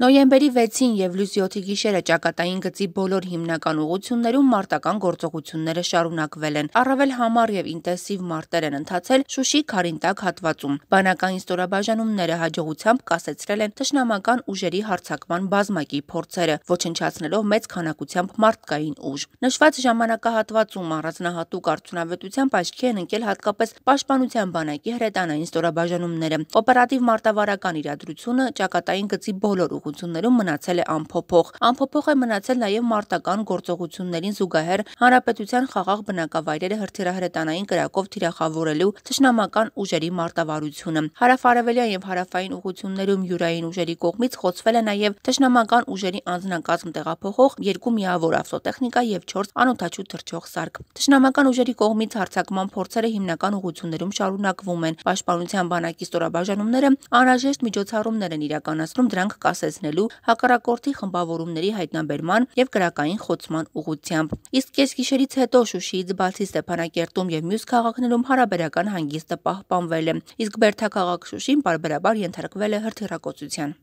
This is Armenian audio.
Նոյեմբերի 6-ին եւ լույս 7-ի գիշերը ճակատային գծի բոլոր հիմնական ուղություններում մարտական գործողությունները շարունակվել են։ Առավել համառ եւ ինտենսիվ մարտեր են ընթացել Շուշի Խարինտակ հատվածում։ Բանակային ստորաբաժանումները հաջողությամբ կասեցրել են ճշնամական ուժերի հարձակման բազմակի փորձերը, ոչնչացնելով մեծ քանակությամբ մարտկային ուժ։ Նշված ժամանակահատվածում առանձնահատուկ արդյունավետությամբ աչքի են ընկել հատկապես պաշտպանության բանակի հրետանային ստորաբաժանումները։ Օպերատիվ մարտավարական իրադրությունը ճակատային գծի բոլոր գործողություններում մնացել է անփոփոխ։ Անփոփոխ է մնացել նաև մարտական գործողություններին զուգահեռ հանրապետության խաղաղ բնակավայրերը հրթիռահրետանային կրակով թիրախավորելու ճշնամական ուժերի մարտավարությունը։ Հարավարևելյան եւ հարավային ուղություններում յուրային ուժերի կողմից խոցվել է նաև ճշնամական ուժերի անձնակազմ տեղափոխող երկու միավոր ավտոտեխնիկա եւ 4 անօթաչու թռչող սարք։ Ճշնամական ուժերի կողմից հարձակման փորձերը հիմնական ուղություններում շարունակվում են։ Պաշտպանության բանակի ստորաբաժանումները անհրաժեշտ միջոցառումներ են իրականացնում դրանք կասես զարգացնելու հակառակորդի խմբավորումների հայտնաբերման եւ քրակային խոցման ուղղությամբ։ Իսկ կեսգիշերից հետո Շուշիից բացի Ստեփանակերտում եւ մյուս քաղաքներում հարաբերական հանգիստը պահպանվել է։ Իսկ Բերդա քաղաք Շուշին բարբերաբար ենթարկվել է հրթիռակոծության։